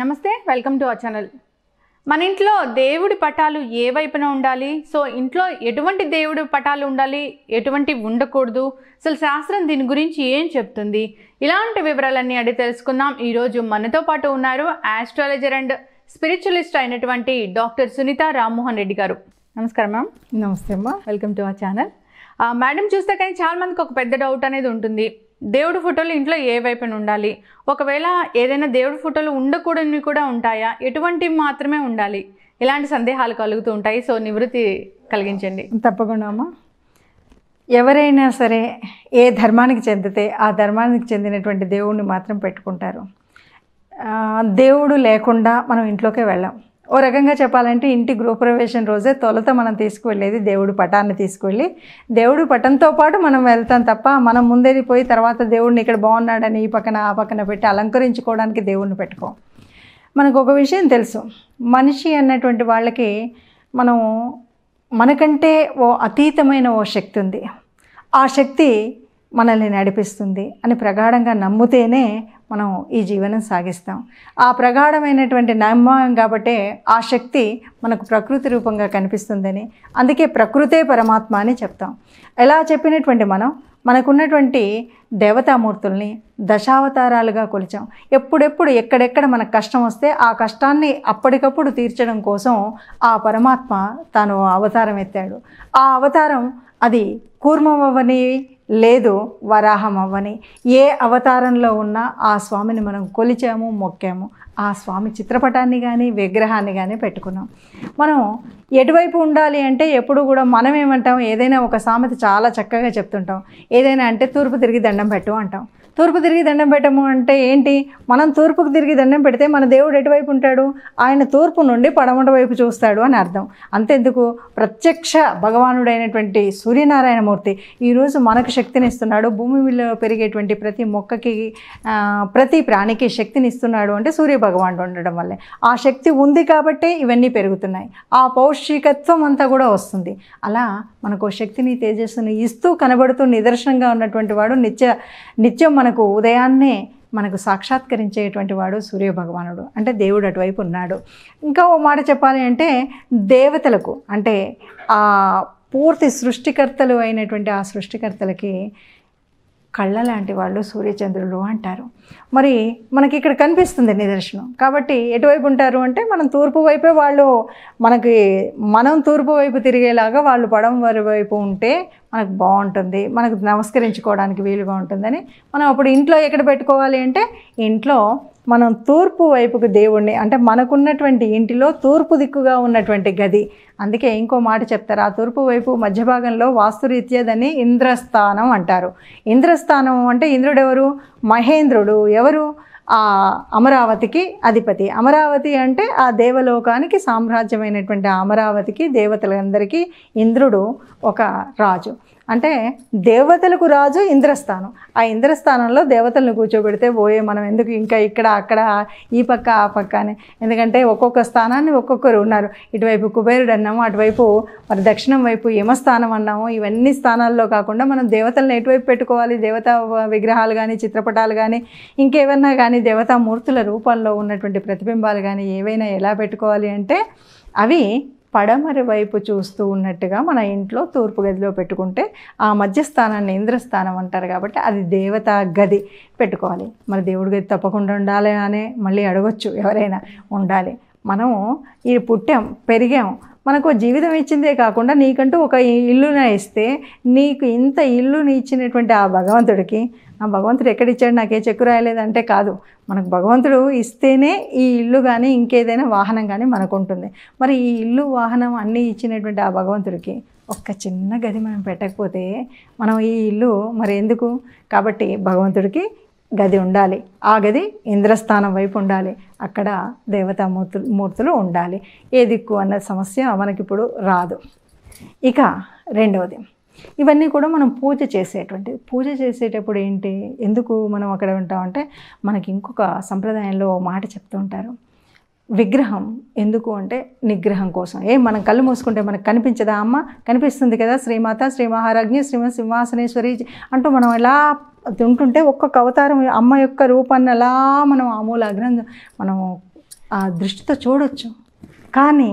నమస్తే welcome to our channel మన ఇంట్లో దేవుడి పటాలు ఏ వైపున ఉండాలి సో ఇంట్లో ఎటువంటి దేవుడి పటాలు ఉండాలి ఎటువంటి ఉండకూడదు అసలు శాస్త్రం దీని గురించి ఏం చెప్తుంది ఇలాంటి వివరాలన్నీ అడిగి తెలుసుకుందాం ఈరోజు మనతో పాటు ఉన్నారు ఆస్ట్రాలజర్ అండ్ స్పిరిచువలిస్ట్ అయినటువంటి డాక్టర్ సునీత రామ్మోహన్ రెడ్డి గారు నమస్కారం మ్యామ్ నమస్తే అమ్మా welcome to our channel madam చూస్తే కానీ చాలామందికి ఒక పెద్ద డౌట్ అనేది ఉంటుంది దేవుడు ఫోటోలు ఇంట్లో ఏ వైపున ఉండాలి ఒకవేళ ఏదైనా దేవుడు ఫోటోలు ఉండకూడనివి కూడా ఉంటాయా ఎటువంటివి మాత్రమే ఉండాలి ఇలాంటి సందేహాలు కలుగుతూ ఉంటాయి సో నివృత్తి కలిగించండి తప్పకుండా అమ్మా ఎవరైనా సరే ఏ ధర్మానికి చెందితే ఆ ధర్మానికి చెందినటువంటి దేవుణ్ణి మాత్రం పెట్టుకుంటారు దేవుడు లేకుండా మనం ఇంట్లోకే వెళ్ళాం ఓ రకంగా చెప్పాలంటే ఇంటి గృహప్రవేశం రోజే తొలత మనం తీసుకువెళ్ళేది దేవుడు పటాన్ని తీసుకువెళ్ళి దేవుడు పటంతో పాటు మనం వెళ్తాం తప్ప మనం ముందేరిపోయి తర్వాత దేవుడిని ఇక్కడ బాగున్నాడని ఈ పక్కన ఆ పక్కన పెట్టి అలంకరించుకోవడానికి దేవుడిని పెట్టుకోం మనకు ఒక విషయం తెలుసు మనిషి అన్నటువంటి వాళ్ళకి మనం మనకంటే ఓ అతీతమైన ఓ శక్తి ఉంది ఆ శక్తి మనల్ని నడిపిస్తుంది అని ప్రగాఢంగా నమ్మితేనే మనం ఈ జీవనం సాగిస్తాం ఆ ప్రగాఢమైనటువంటి నమ్మకం కాబట్టే ఆ శక్తి మనకు ప్రకృతి రూపంగా కనిపిస్తుందని అందుకే ప్రకృతే పరమాత్మ అని చెప్తాం ఎలా చెప్పినటువంటి మనం మనకున్నటువంటి దేవతామూర్తుల్ని దశావతారాలుగా కొలిచాం ఎప్పుడెప్పుడు ఎక్కడెక్కడ మనకు కష్టం వస్తే ఆ కష్టాన్ని అప్పటికప్పుడు తీర్చడం కోసం ఆ పరమాత్మ తాను అవతారం ఎత్తాడు ఆ అవతారం అది కూర్మవని లేదు వరాహం అవ్వని ఏ అవతారంలో ఉన్నా ఆ స్వామిని మనం కొలిచాము మొక్కాము ఆ స్వామి చిత్రపటాన్ని కానీ విగ్రహాన్ని కానీ పెట్టుకున్నాం మనం ఎటువైపు ఉండాలి అంటే ఎప్పుడు కూడా మనం ఏమంటాం ఏదైనా ఒక సామెత చాలా చక్కగా చెప్తుంటాం ఏదైనా అంటే తూర్పు తిరిగి దండం పెట్టు అంటాం తూర్పు తిరిగి దండం పెట్టము అంటే ఏంటి మనం తూర్పుకు తిరిగి దండం పెడితే మన దేవుడు ఎటువైపు ఉంటాడు ఆయన తూర్పు నుండి పడమట వైపు చూస్తాడు అని అర్థం అంతెందుకు ప్రత్యక్ష భగవానుడైనటువంటి సూర్యనారాయణమూర్తి ఈరోజు మనకు శక్తిని ఇస్తున్నాడు భూమి మీద పెరిగేటువంటి ప్రతి మొక్కకి ప్రతి ప్రాణికి శక్తిని ఇస్తున్నాడు అంటే సూర్య భగవానుడు ఉండడం వల్లే ఆ శక్తి ఉంది కాబట్టే ఇవన్నీ పెరుగుతున్నాయి ఆ పౌష్టికత్వం అంతా కూడా వస్తుంది అలా మనకు శక్తిని తేజస్సుని ఇస్తూ కనబడుతూ నిదర్శనంగా ఉన్నటువంటి వాడు నిత్య నిత్యం మన మనకు ఉదయాన్నే మనకు సాక్షాత్కరించేటువంటి వాడు సూర్యభగవానుడు అంటే దేవుడు అటువైపు ఉన్నాడు ఇంకా ఓ మాట చెప్పాలి అంటే దేవతలకు అంటే ఆ పూర్తి సృష్టికర్తలు అయినటువంటి ఆ సృష్టికర్తలకి కళ్ళ లాంటి వాళ్ళు సూర్యచంద్రులు అంటారు మరి మనకి ఇక్కడ కనిపిస్తుంది నిదర్శనం కాబట్టి ఎటువైపు ఉంటారు అంటే మనం తూర్పు వైపే వాళ్ళు మనకి మనం తూర్పు వైపు తిరిగేలాగా వాళ్ళు పడమర వైపు ఉంటే మనకు బాగుంటుంది మనకు నమస్కరించుకోవడానికి వీలుగా ఉంటుందని మనం అప్పుడు ఇంట్లో ఎక్కడ పెట్టుకోవాలి అంటే ఇంట్లో మనం తూర్పు వైపుకు దేవుణ్ణి అంటే మనకున్నటువంటి ఇంటిలో తూర్పు దిక్కుగా ఉన్నటువంటి గది అందుకే ఇంకో మాట చెప్తారు ఆ తూర్పు వైపు మధ్య భాగంలో వాస్తురీత్యా దాన్ని ఇంద్రస్థానం అంటారు ఇంద్రస్థానం అంటే ఇంద్రుడు ఎవరు మహేంద్రుడు ఎవరు ఆ అమరావతికి అధిపతి అమరావతి అంటే ఆ దేవలోకానికి సామ్రాజ్యమైనటువంటి ఆ అమరావతికి దేవతలందరికీ ఇంద్రుడు ఒక రాజు అంటే దేవతలకు రాజు ఇంద్రస్థానం ఆ ఇంద్రస్థానంలో దేవతలను కూర్చోబెడితే పోయే మనం ఎందుకు ఇంకా ఇక్కడ అక్కడ ఈ పక్క ఆ పక్క అని ఎందుకంటే ఒక్కొక్క స్థానాన్ని ఒక్కొక్కరు ఉన్నారు ఇటువైపు కుబేరుడు అన్నాము అటువైపు మరి దక్షిణం వైపు యమస్థానం అన్నాము ఇవన్నీ స్థానాల్లో కాకుండా మనం దేవతలను ఎటువైపు పెట్టుకోవాలి దేవతా విగ్రహాలు కానీ చిత్రపటాలు కానీ ఇంకేమన్నా కానీ దేవతామూర్తుల రూపంలో ఉన్నటువంటి ప్రతిబింబాలు కానీ ఏవైనా ఎలా పెట్టుకోవాలి అంటే అవి పడమరి వైపు చూస్తూ ఉన్నట్టుగా మన ఇంట్లో తూర్పు గదిలో పెట్టుకుంటే ఆ మధ్యస్థానాన్ని ఇంద్రస్థానం అంటారు కాబట్టి అది దేవతా గది పెట్టుకోవాలి మరి దేవుడి గది తప్పకుండా ఉండాలి అనే మళ్ళీ అడగొచ్చు ఎవరైనా ఉండాలి మనము ఈ పుట్టాం పెరిగాం మనకు జీవితం ఇచ్చిందే కాకుండా నీకంటూ ఒక ఇల్లునే ఇస్తే నీకు ఇంత ఇల్లుని ఇచ్చినటువంటి ఆ భగవంతుడికి ఆ భగవంతుడు ఎక్కడిచ్చాడు నాకే చెక్కు రాయలేదంటే కాదు మనకు భగవంతుడు ఇస్తేనే ఈ ఇల్లు కానీ ఇంకేదైనా వాహనం కానీ మనకు ఉంటుంది మరి ఈ ఇల్లు వాహనం అన్నీ ఇచ్చినటువంటి ఆ భగవంతుడికి ఒక్క చిన్న గది మనం పెట్టకపోతే మనం ఈ ఇల్లు మరి ఎందుకు కాబట్టి భగవంతుడికి గది ఉండాలి ఆ గది ఇంద్రస్థానం వైపు ఉండాలి అక్కడ దేవతామూర్తులు మూర్తులు ఉండాలి ఏ దిక్కు అన్న సమస్య మనకిప్పుడు రాదు ఇక రెండవది ఇవన్నీ కూడా మనం పూజ చేసేటువంటిది పూజ చేసేటప్పుడు ఏంటి ఎందుకు మనం అక్కడ ఉంటామంటే మనకి ఇంకొక సంప్రదాయంలో మాట చెప్తూ ఉంటారు విగ్రహం ఎందుకు అంటే నిగ్రహం కోసం ఏ మనం కళ్ళు మూసుకుంటే మనకు కనిపించదా అమ్మ కనిపిస్తుంది కదా శ్రీమాత శ్రీ మహారాజ్ఞి శ్రీమ సింహాసనేశ్వరి అంటూ మనం ఎలా అది ఉంటుంటే ఒక్కొక్క అవతారం అమ్మ యొక్క రూపాన్ని ఎలా మనం అగ్రంథం మనం ఆ దృష్టితో చూడొచ్చు కానీ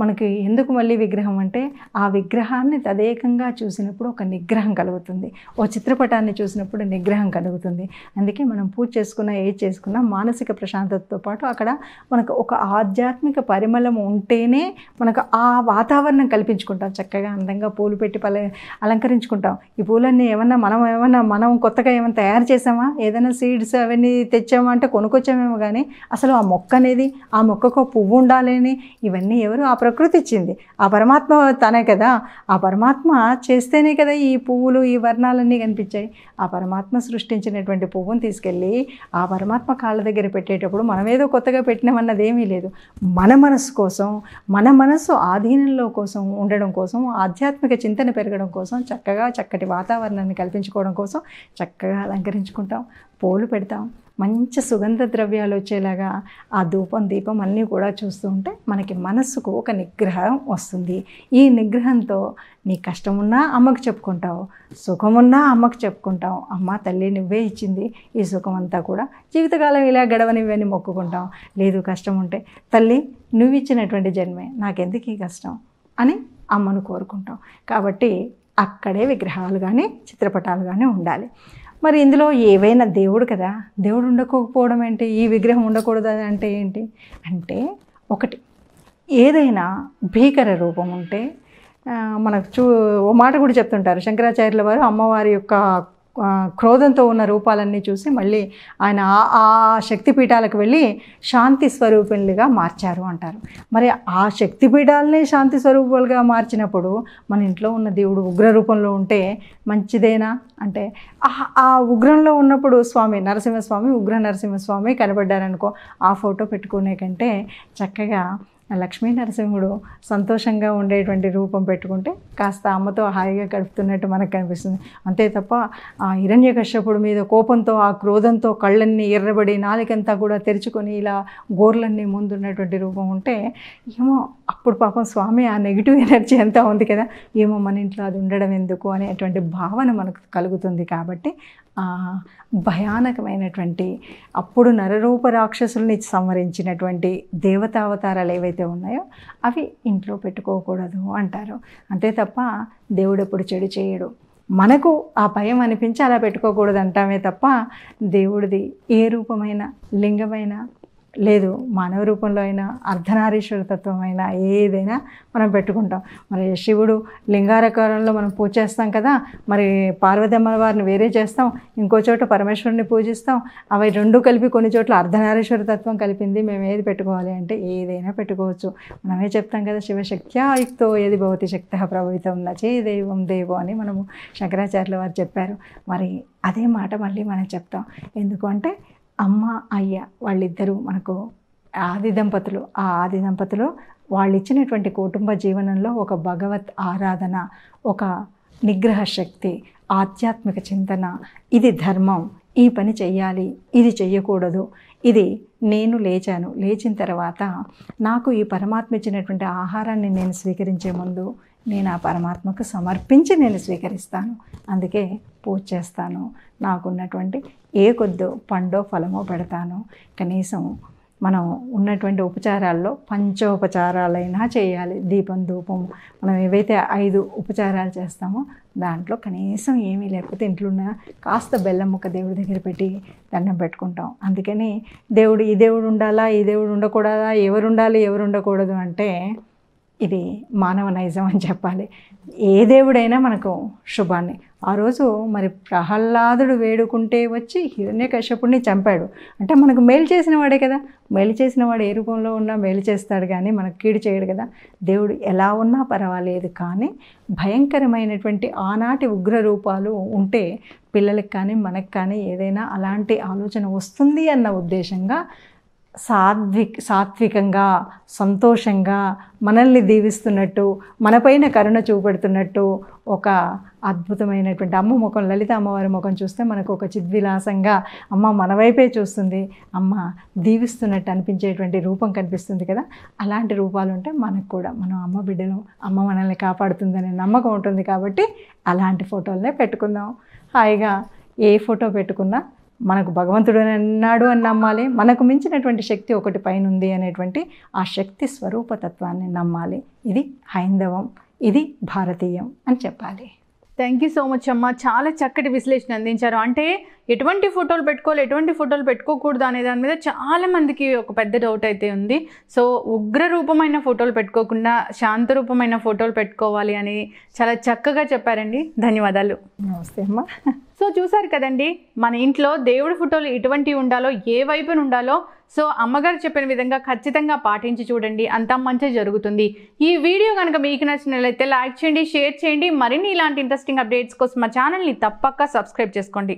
మనకి ఎందుకు మళ్ళీ విగ్రహం అంటే ఆ విగ్రహాన్ని తదేకంగా చూసినప్పుడు ఒక నిగ్రహం కలుగుతుంది ఓ చిత్రపటాన్ని చూసినప్పుడు నిగ్రహం కలుగుతుంది అందుకే మనం పూజ చేసుకున్నా ఏ చేసుకున్నా మానసిక ప్రశాంతతతో పాటు అక్కడ మనకు ఒక ఆధ్యాత్మిక పరిమళం ఉంటేనే మనకు ఆ వాతావరణం కల్పించుకుంటాం చక్కగా అందంగా పూలు పెట్టి పల అలంకరించుకుంటాం ఈ పూలన్నీ ఏమన్నా మనం ఏమన్నా మనం కొత్తగా ఏమైనా తయారు చేసామా ఏదైనా సీడ్స్ అవన్నీ తెచ్చామా అంటే కొనుక్కొచ్చామేమో కానీ అసలు ఆ మొక్క అనేది ఆ మొక్కకు పువ్వు ఉండాలని ఇవన్నీ ఎవరు ఆ ప్రకృతి ఇచ్చింది ఆ పరమాత్మ తనే కదా ఆ పరమాత్మ చేస్తేనే కదా ఈ పువ్వులు ఈ వర్ణాలన్నీ కనిపించాయి ఆ పరమాత్మ సృష్టించినటువంటి పువ్వును తీసుకెళ్ళి ఆ పరమాత్మ కాళ్ళ దగ్గర పెట్టేటప్పుడు మనమేదో కొత్తగా పెట్టినామన్నది ఏమీ లేదు మన మనసు కోసం మన మనసు ఆధీనంలో కోసం ఉండడం కోసం ఆధ్యాత్మిక చింతన పెరగడం కోసం చక్కగా చక్కటి వాతావరణాన్ని కల్పించుకోవడం కోసం చక్కగా అలంకరించుకుంటాం పూలు పెడతాం మంచి సుగంధ ద్రవ్యాలు వచ్చేలాగా ఆ ధూపం దీపం అన్నీ కూడా చూస్తూ ఉంటే మనకి మనస్సుకు ఒక నిగ్రహం వస్తుంది ఈ నిగ్రహంతో నీ కష్టమున్నా అమ్మకు చెప్పుకుంటావు సుఖమున్నా అమ్మకు చెప్పుకుంటావు అమ్మ తల్లి నువ్వే ఇచ్చింది ఈ సుఖం అంతా కూడా జీవితకాలం ఇలా గడవనివ్వని మొక్కుకుంటాం లేదు కష్టం ఉంటే తల్లి నువ్వు ఇచ్చినటువంటి జన్మే నాకెందుకు ఈ కష్టం అని అమ్మను కోరుకుంటాం కాబట్టి అక్కడే విగ్రహాలు కానీ చిత్రపటాలు కానీ ఉండాలి మరి ఇందులో ఏవైనా దేవుడు కదా దేవుడు ఉండకపోవడం ఏంటి ఈ విగ్రహం ఉండకూడదు అంటే ఏంటి అంటే ఒకటి ఏదైనా భీకర రూపం ఉంటే మనకు చూ ఓ మాట కూడా చెప్తుంటారు శంకరాచార్యుల వారు అమ్మవారి యొక్క క్రోధంతో ఉన్న రూపాలన్నీ చూసి మళ్ళీ ఆయన ఆ శక్తిపీఠాలకు వెళ్ళి శాంతి స్వరూపిణులుగా మార్చారు అంటారు మరి ఆ శక్తిపీఠాలనే శాంతి స్వరూపులుగా మార్చినప్పుడు మన ఇంట్లో ఉన్న దేవుడు ఉగ్ర రూపంలో ఉంటే మంచిదేనా అంటే ఆ ఉగ్రంలో ఉన్నప్పుడు స్వామి నరసింహస్వామి ఉగ్ర నరసింహస్వామి కనబడ్డారనుకో ఆ ఫోటో పెట్టుకునే కంటే చక్కగా లక్ష్మీ నరసింహుడు సంతోషంగా ఉండేటువంటి రూపం పెట్టుకుంటే కాస్త అమ్మతో హాయిగా గడుపుతున్నట్టు మనకు కనిపిస్తుంది అంతే తప్ప ఆ హిరణ్యకశ్యపుడు మీద కోపంతో ఆ క్రోధంతో కళ్ళన్నీ ఎర్రబడి నాలికంతా కూడా తెరుచుకొని ఇలా గోర్లన్నీ ముందున్నటువంటి రూపం ఉంటే ఏమో అప్పుడు పాపం స్వామి ఆ నెగిటివ్ ఎనర్జీ అంతా ఉంది కదా ఏమో మన ఇంట్లో అది ఉండడం ఎందుకు అనేటువంటి భావన మనకు కలుగుతుంది కాబట్టి భయానకమైనటువంటి అప్పుడు నరరూప రాక్షసుల్ని సంవరించినటువంటి దేవతావతారాలు ఏవైతే ఏవైతే ఉన్నాయో అవి ఇంట్లో పెట్టుకోకూడదు అంటారు అంతే తప్ప దేవుడు ఎప్పుడు చెడు చేయడు మనకు ఆ భయం అనిపించి అలా పెట్టుకోకూడదు అంటామే తప్ప దేవుడిది ఏ రూపమైన లింగమైన లేదు మానవ రూపంలో అయినా అర్ధనారీశ్వర తత్వం అయినా ఏదైనా మనం పెట్టుకుంటాం మరి శివుడు లింగారకారంలో మనం పూజ చేస్తాం కదా మరి పార్వతమ్మ వారిని వేరే చేస్తాం ఇంకో చోట పరమేశ్వరుని పూజిస్తాం అవి రెండు కలిపి కొన్ని చోట్ల అర్ధనారీశ్వర తత్వం కలిపింది మేము ఏది పెట్టుకోవాలి అంటే ఏదైనా పెట్టుకోవచ్చు మనమే చెప్తాం కదా శివశక్త్యాయుక్తో ఏది భవతి శక్త ప్రభావితం నచే దైవం దేవో అని మనము శంకరాచార్యుల వారు చెప్పారు మరి అదే మాట మళ్ళీ మనం చెప్తాం ఎందుకంటే అమ్మ అయ్య వాళ్ళిద్దరూ మనకు ఆది దంపతులు ఆ ఆది దంపతులు వాళ్ళు ఇచ్చినటువంటి కుటుంబ జీవనంలో ఒక భగవత్ ఆరాధన ఒక నిగ్రహ శక్తి ఆధ్యాత్మిక చింతన ఇది ధర్మం ఈ పని చెయ్యాలి ఇది చెయ్యకూడదు ఇది నేను లేచాను లేచిన తర్వాత నాకు ఈ పరమాత్మ ఇచ్చినటువంటి ఆహారాన్ని నేను స్వీకరించే ముందు నేను ఆ పరమాత్మకు సమర్పించి నేను స్వీకరిస్తాను అందుకే పూజ చేస్తాను నాకున్నటువంటి ఏ కొద్దో పండో ఫలమో పెడతాను కనీసం మనం ఉన్నటువంటి ఉపచారాల్లో పంచోపచారాలైనా చేయాలి దీపం ధూపం మనం ఏవైతే ఐదు ఉపచారాలు చేస్తామో దాంట్లో కనీసం ఏమీ లేకపోతే ఉన్న కాస్త బెల్లం ముక్క దేవుడి దగ్గర పెట్టి దండం పెట్టుకుంటాం అందుకని దేవుడు ఈ దేవుడు ఉండాలా ఈ దేవుడు ఉండకూడదా ఎవరు ఉండాలి ఎవరు ఉండకూడదు అంటే ఇది మానవ నైజం అని చెప్పాలి ఏ దేవుడైనా మనకు శుభాన్ని ఆ రోజు మరి ప్రహ్లాదుడు వేడుకుంటే వచ్చి కశ్యపుడిని చంపాడు అంటే మనకు మేలు చేసిన వాడే కదా మేలు చేసిన వాడు ఏ రూపంలో ఉన్నా మేలు చేస్తాడు కానీ మనకు కీడు చేయడు కదా దేవుడు ఎలా ఉన్నా పర్వాలేదు కానీ భయంకరమైనటువంటి ఆనాటి ఉగ్ర రూపాలు ఉంటే పిల్లలకు కానీ మనకు కానీ ఏదైనా అలాంటి ఆలోచన వస్తుంది అన్న ఉద్దేశంగా సాత్వి సాత్వికంగా సంతోషంగా మనల్ని దీవిస్తున్నట్టు మనపైన కరుణ చూపెడుతున్నట్టు ఒక అద్భుతమైనటువంటి అమ్మ ముఖం లలిత అమ్మవారి ముఖం చూస్తే మనకు ఒక చిద్విలాసంగా అమ్మ మన వైపే చూస్తుంది అమ్మ దీవిస్తున్నట్టు అనిపించేటువంటి రూపం కనిపిస్తుంది కదా అలాంటి రూపాలు ఉంటే మనకు కూడా మనం అమ్మ బిడ్డలు అమ్మ మనల్ని కాపాడుతుందనే నమ్మకం ఉంటుంది కాబట్టి అలాంటి ఫోటోలనే పెట్టుకుందాం హాయిగా ఏ ఫోటో పెట్టుకున్నా మనకు భగవంతుడు అన్నాడు అని నమ్మాలి మనకు మించినటువంటి శక్తి ఒకటి పైన ఉంది అనేటువంటి ఆ శక్తి స్వరూపతత్వాన్ని నమ్మాలి ఇది హైందవం ఇది భారతీయం అని చెప్పాలి థ్యాంక్ యూ సో మచ్ అమ్మ చాలా చక్కటి విశ్లేషణ అందించారు అంటే ఎటువంటి ఫోటోలు పెట్టుకోవాలి ఎటువంటి ఫోటోలు పెట్టుకోకూడదు అనే దాని మీద చాలామందికి ఒక పెద్ద డౌట్ అయితే ఉంది సో ఉగ్ర రూపమైన ఫోటోలు పెట్టుకోకుండా శాంత రూపమైన ఫోటోలు పెట్టుకోవాలి అని చాలా చక్కగా చెప్పారండి ధన్యవాదాలు నమస్తే అమ్మా సో చూసారు కదండి మన ఇంట్లో దేవుడి ఫోటోలు ఎటువంటివి ఉండాలో ఏ వైపున ఉండాలో సో అమ్మగారు చెప్పిన విధంగా ఖచ్చితంగా పాటించి చూడండి అంతా మంచి జరుగుతుంది ఈ వీడియో కనుక మీకు నచ్చినట్లయితే లైక్ చేయండి షేర్ చేయండి మరిన్ని ఇలాంటి ఇంట్రెస్టింగ్ అప్డేట్స్ కోసం మా ఛానల్ని తప్పక సబ్స్క్రైబ్ చేసుకోండి